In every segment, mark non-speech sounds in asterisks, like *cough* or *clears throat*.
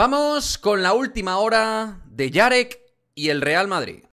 Vamos con la última hora de Yarek y el Real Madrid.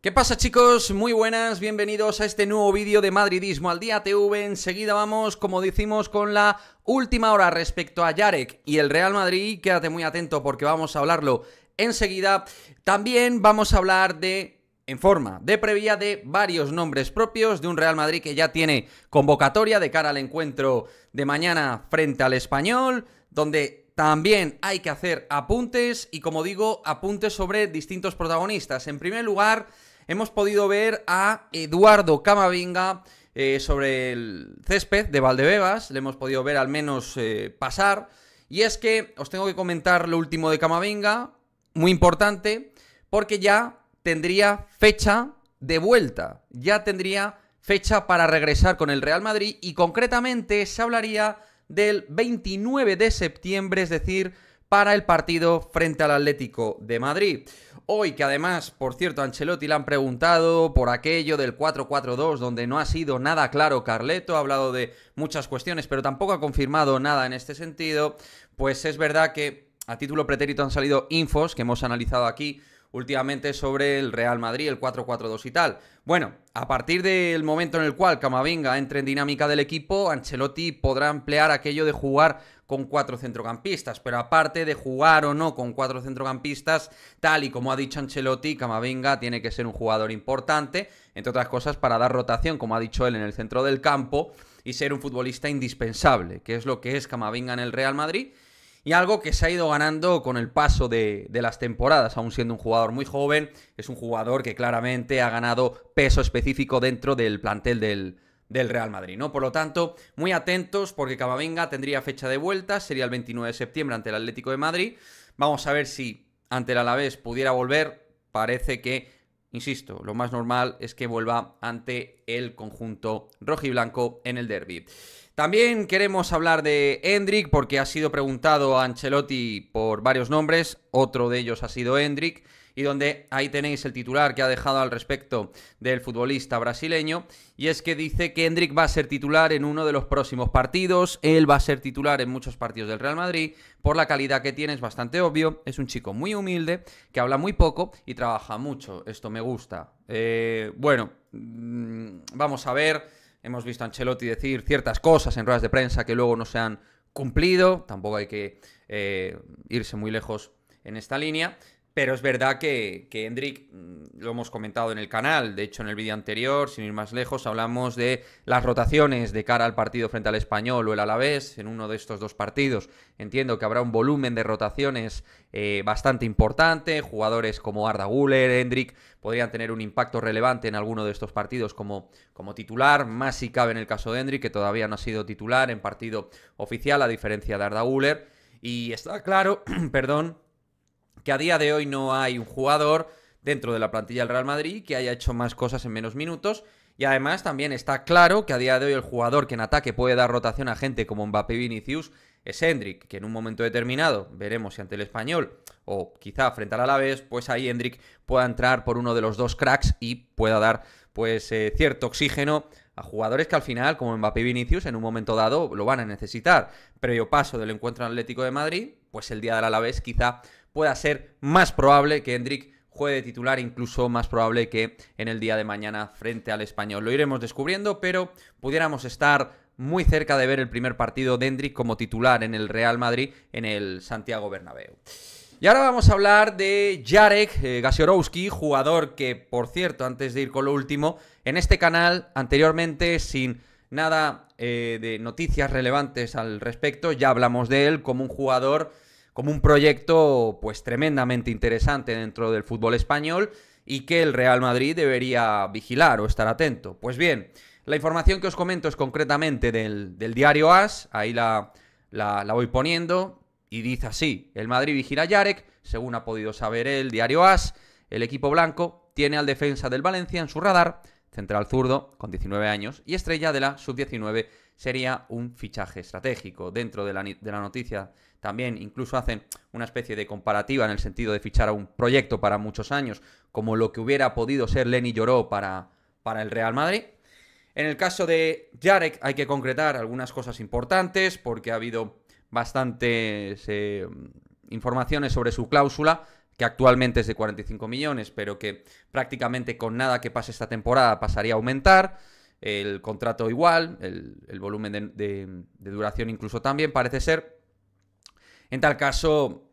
¿Qué pasa chicos? Muy buenas, bienvenidos a este nuevo vídeo de Madridismo al Día TV. Enseguida vamos, como decimos, con la última hora respecto a Yarek y el Real Madrid. Quédate muy atento porque vamos a hablarlo enseguida. También vamos a hablar de en forma de previa de varios nombres propios de un Real Madrid que ya tiene convocatoria de cara al encuentro de mañana frente al español, donde también hay que hacer apuntes y como digo, apuntes sobre distintos protagonistas. En primer lugar, hemos podido ver a Eduardo Camavinga eh, sobre el césped de Valdebebas, le hemos podido ver al menos eh, pasar. Y es que os tengo que comentar lo último de Camavinga, muy importante, porque ya tendría fecha de vuelta, ya tendría fecha para regresar con el Real Madrid y concretamente se hablaría del 29 de septiembre, es decir, para el partido frente al Atlético de Madrid. Hoy que además, por cierto, Ancelotti le han preguntado por aquello del 4-4-2 donde no ha sido nada claro Carleto, ha hablado de muchas cuestiones, pero tampoco ha confirmado nada en este sentido, pues es verdad que a título pretérito han salido infos que hemos analizado aquí últimamente sobre el Real Madrid, el 4-4-2 y tal. Bueno, a partir del momento en el cual Camavinga entre en dinámica del equipo, Ancelotti podrá emplear aquello de jugar con cuatro centrocampistas, pero aparte de jugar o no con cuatro centrocampistas, tal y como ha dicho Ancelotti, Camavinga tiene que ser un jugador importante, entre otras cosas para dar rotación, como ha dicho él, en el centro del campo y ser un futbolista indispensable, que es lo que es Camavinga en el Real Madrid y algo que se ha ido ganando con el paso de, las temporadas, aún siendo un jugador muy joven, es un jugador que claramente ha ganado peso específico dentro del plantel del, Real Madrid, ¿no? Por lo tanto, muy atentos porque Camavinga tendría fecha de vuelta, sería el 29 de septiembre ante el Atlético de Madrid. Vamos a ver si ante el Alavés pudiera volver, parece que Insisto, lo más normal es que vuelva ante el conjunto rojiblanco en el derby. También queremos hablar de Hendrik porque ha sido preguntado a Ancelotti por varios nombres, otro de ellos ha sido Hendrik y donde ahí tenéis el titular que ha dejado al respecto del futbolista brasileño, y es que dice que Hendrik va a ser titular en uno de los próximos partidos, él va a ser titular en muchos partidos del Real Madrid, por la calidad que tiene es bastante obvio, es un chico muy humilde, que habla muy poco y trabaja mucho, esto me gusta. Eh, bueno, mm, vamos a ver, hemos visto a Ancelotti decir ciertas cosas en ruedas de prensa que luego no se han cumplido, tampoco hay que eh, irse muy lejos en esta línea, pero es verdad que, que Hendrik, mm, lo hemos comentado en el canal, de hecho en el vídeo anterior, sin ir más lejos, hablamos de las rotaciones de cara al partido frente al español o el Alavés en uno de estos dos partidos. Entiendo que habrá un volumen de rotaciones eh, bastante importante, jugadores como Arda Guller, Hendrik, podrían tener un impacto relevante en alguno de estos partidos como, como titular, más si cabe en el caso de Hendrik, que todavía no ha sido titular en partido oficial, a diferencia de Arda Guller. Y está claro, *clears throat* perdón, que a día de hoy no hay un jugador dentro de la plantilla del Real Madrid que haya hecho más cosas en menos minutos. Y además también está claro que a día de hoy el jugador que en ataque puede dar rotación a gente como Mbappé Vinicius es Hendrik, que en un momento determinado, veremos si ante el español o quizá frente al Alavés, pues ahí Hendrik pueda entrar por uno de los dos cracks y pueda dar pues eh, cierto oxígeno a jugadores que al final, como Mbappé y Vinicius, en un momento dado lo van a necesitar. Previo paso del encuentro atlético de Madrid, pues el día del Alavés quizá pueda ser más probable que Hendrik juegue de titular, incluso más probable que en el día de mañana frente al español. Lo iremos descubriendo, pero pudiéramos estar muy cerca de ver el primer partido de Hendrik como titular en el Real Madrid en el Santiago Bernabéu. Y ahora vamos a hablar de Jarek eh, Gasiorowski, jugador que, por cierto, antes de ir con lo último, en este canal anteriormente sin nada eh, de noticias relevantes al respecto, ya hablamos de él como un jugador como un proyecto pues tremendamente interesante dentro del fútbol español y que el Real Madrid debería vigilar o estar atento. Pues bien, la información que os comento es concretamente del, diario AS, ahí la, voy poniendo, y dice así, el Madrid vigila a Yarek, según ha podido saber el diario AS, el equipo blanco tiene al defensa del Valencia en su radar, central zurdo, con 19 años, y estrella de la sub-19 sería un fichaje estratégico. Dentro de la, de la noticia también incluso hacen una especie de comparativa en el sentido de fichar a un proyecto para muchos años, como lo que hubiera podido ser Lenny Lloró para, para el Real Madrid. En el caso de Jarek hay que concretar algunas cosas importantes porque ha habido bastantes eh, informaciones sobre su cláusula, que actualmente es de 45 millones, pero que prácticamente con nada que pase esta temporada pasaría a aumentar. El contrato igual, el, volumen de duración incluso también parece ser. En tal caso,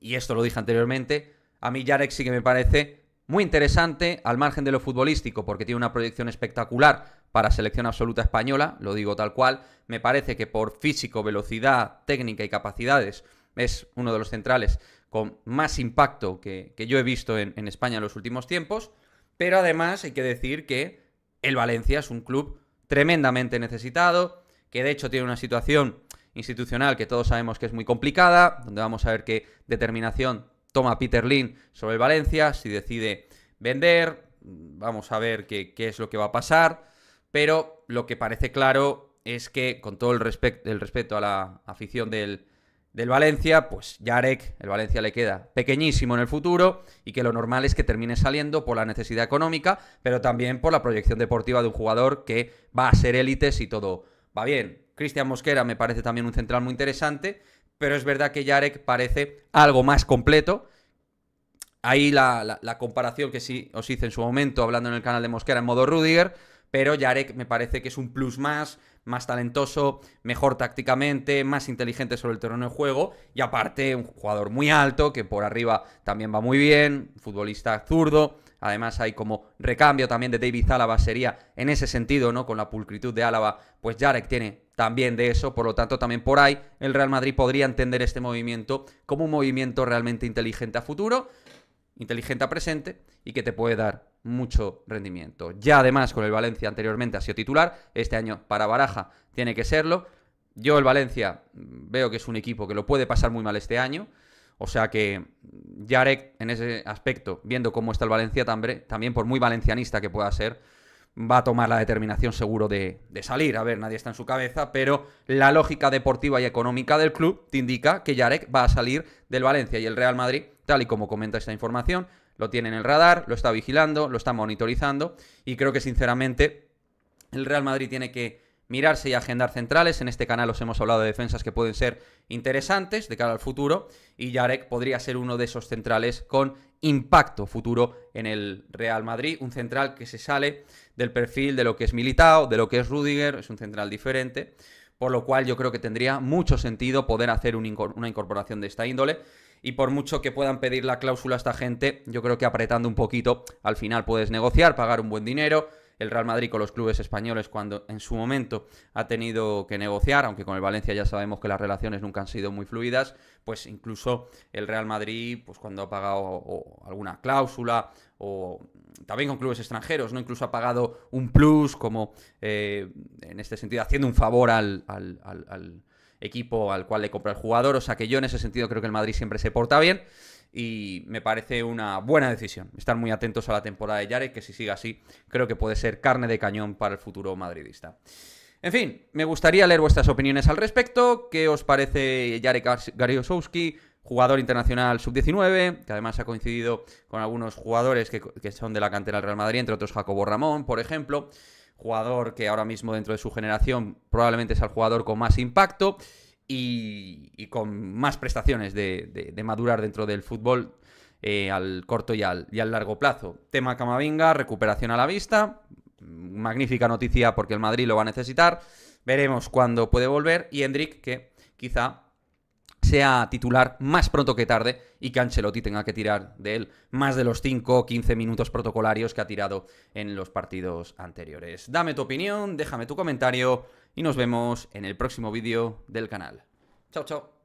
y esto lo dije anteriormente, a mí Jarek sí que me parece muy interesante al margen de lo futbolístico, porque tiene una proyección espectacular para selección absoluta española, lo digo tal cual, me parece que por físico, velocidad, técnica y capacidades es uno de los centrales con más impacto que, yo he visto en España en los últimos tiempos, pero además hay que decir que el Valencia es un club tremendamente necesitado, que de hecho tiene una situación institucional que todos sabemos que es muy complicada, donde vamos a ver qué determinación toma Peter Lin sobre el Valencia, si decide vender, vamos a ver qué, es lo que va a pasar, pero lo que parece claro es que con todo el, respeto a la afición del, del Valencia, pues Yarek, el Valencia le queda pequeñísimo en el futuro y que lo normal es que termine saliendo por la necesidad económica, pero también por la proyección deportiva de un jugador que va a ser élite si todo va bien. Cristian Mosquera me parece también un central muy interesante, pero es verdad que Yarek parece algo más completo. Ahí la, comparación que sí os hice en su momento, hablando en el canal de Mosquera en modo Rudiger, pero Yarek me parece que es un plus más, más talentoso, mejor tácticamente, más inteligente sobre el terreno de juego y aparte un jugador muy alto que por arriba también va muy bien, futbolista zurdo. Además hay como recambio también de David Álava, sería en ese sentido, ¿no? Con la pulcritud de Álava, pues Jarek tiene también de eso, por lo tanto también por ahí el Real Madrid podría entender este movimiento como un movimiento realmente inteligente a futuro, inteligente a presente y que te puede dar mucho rendimiento. Ya además con el Valencia anteriormente ha sido titular, este año para Baraja tiene que serlo. Yo el Valencia mm, veo que es un equipo que lo puede pasar muy mal este año. O sea que Yarek, en ese aspecto, viendo cómo está el Valencia, también por muy valencianista que pueda ser, va a tomar la determinación seguro de, de, salir. A ver, nadie está en su cabeza, pero la lógica deportiva y económica del club te indica que Yarek va a salir del Valencia y el Real Madrid, tal y como comenta esta información, lo tiene en el radar, lo está vigilando, lo está monitorizando y creo que sinceramente el Real Madrid tiene que mirarse y agendar centrales. En este canal os hemos hablado de defensas que pueden ser interesantes de cara al futuro y Yarek podría ser uno de esos centrales con impacto futuro en el Real Madrid. Un central que se sale del perfil de lo que es Militao, de lo que es Rudiger, es un central diferente. Por lo cual yo creo que tendría mucho sentido poder hacer una incorporación de esta índole. Y por mucho que puedan pedir la cláusula a esta gente, yo creo que apretando un poquito, al final puedes negociar, pagar un buen dinero el Real Madrid con los clubes españoles cuando en su momento ha tenido que negociar, aunque con el Valencia ya sabemos que las relaciones nunca han sido muy fluidas, pues incluso el Real Madrid, pues cuando ha pagado alguna cláusula o también con clubes extranjeros, ¿no? Incluso ha pagado un plus, como eh, en este sentido, haciendo un favor al, al equipo al cual le compra el jugador. O sea que yo en ese sentido creo que el Madrid siempre se porta bien y me parece una buena decisión. Estar muy atentos a la temporada de Yarek, que si sigue así, creo que puede ser carne de cañón para el futuro madridista. En fin, me gustaría leer vuestras opiniones al respecto. ¿Qué os parece Yarek Gariosowski, jugador internacional sub-19, que además ha coincidido con algunos jugadores que, que son de la cantera del Real Madrid, entre otros Jacobo Ramón, por ejemplo? Jugador que ahora mismo dentro de su generación probablemente es el jugador con más impacto y, con más prestaciones de, madurar dentro del fútbol eh, al corto y al, y al largo plazo. Tema Camavinga, recuperación a la vista, magnífica noticia porque el Madrid lo va a necesitar. Veremos cuándo puede volver. Y Hendrik, que quizá sea titular más pronto que tarde y que Ancelotti tenga que tirar de él más de los 5 o 15 minutos protocolarios que ha tirado en los partidos anteriores. Dame tu opinión, déjame tu comentario y nos vemos en el próximo vídeo del canal. Chao, chao.